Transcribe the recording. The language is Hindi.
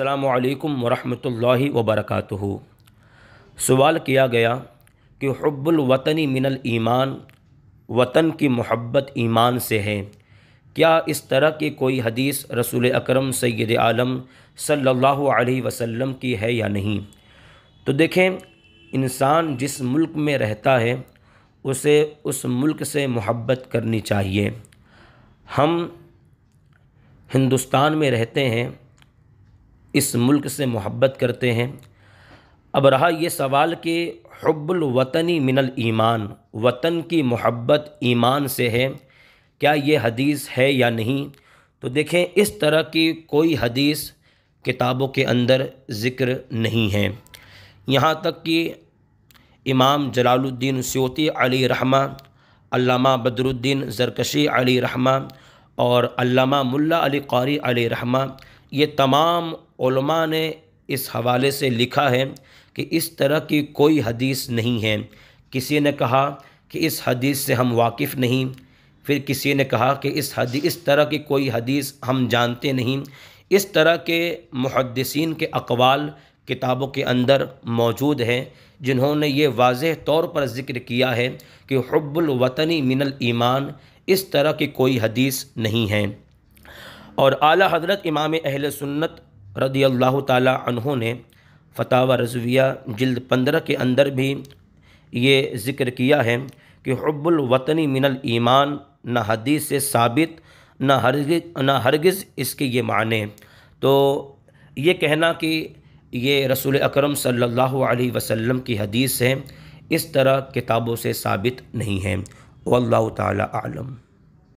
अल्लाम वरहमल वबरक सवाल किया गया कि हब्बुलवतनी मिनल ईमान वतन की मोहब्बत ईमान से है क्या इस तरह की कोई हदीस रसूल अकरम सैद आलम सल्लल्लाहु अलैहि वसल्लम की है या नहीं तो देखें इंसान जिस मुल्क में रहता है उसे उस मुल्क से मोहब्बत करनी चाहिए हम हिंदुस्तान में रहते हैं इस मुल्क से मोहब्बत करते हैं अब रहा ये सवाल कि हब्बुल वतनी मिनल ईमान वतन की मोहब्बत ईमान से है क्या ये हदीस है या नहीं तो देखें इस तरह की कोई हदीस किताबों के अंदर ज़िक्र नहीं है यहाँ तक कि इमाम जलालुद्दीन स्योती अली रहमा अल्लामा बदरुद्दीन जरकशी अली रहमा और अल्लामा मुल्ला अली कारी अली रहमा ये तमाम उलमा ने इस हवाले से लिखा है कि इस तरह की कोई हदीस नहीं है किसी ने कहा कि इस हदीस से हम वाकिफ़ नहीं फिर किसी ने कहा कि इस हदी इस तरह की कोई हदीस हम जानते नहीं इस तरह के मुहदसिन के अकवाल किताबों के अंदर मौजूद हैं जिन्होंने ये वाज तौर पर ज़िक्र किया है कि हब्बुलवतनी मिनल ईमान इस तरह की कोई हदीस नहीं है और आला हज़रत इमाम अहल सुन्नत रदी अल्लाह तहों ने फतावा रजविया जल्द पंद्रह के अंदर भी ये ज़िक्र किया है कि हब्बुल वतनी मिनल ईमान न हदीस से साबित न हरग न हरगिज़ इसके ये माने तो ये कहना कि ये रसूल अकरम सल्लल्लाहु अलैहि वसल्लम की हदीस है इस तरह किताबों से साबित नहीं है वल्लाह ताला आलम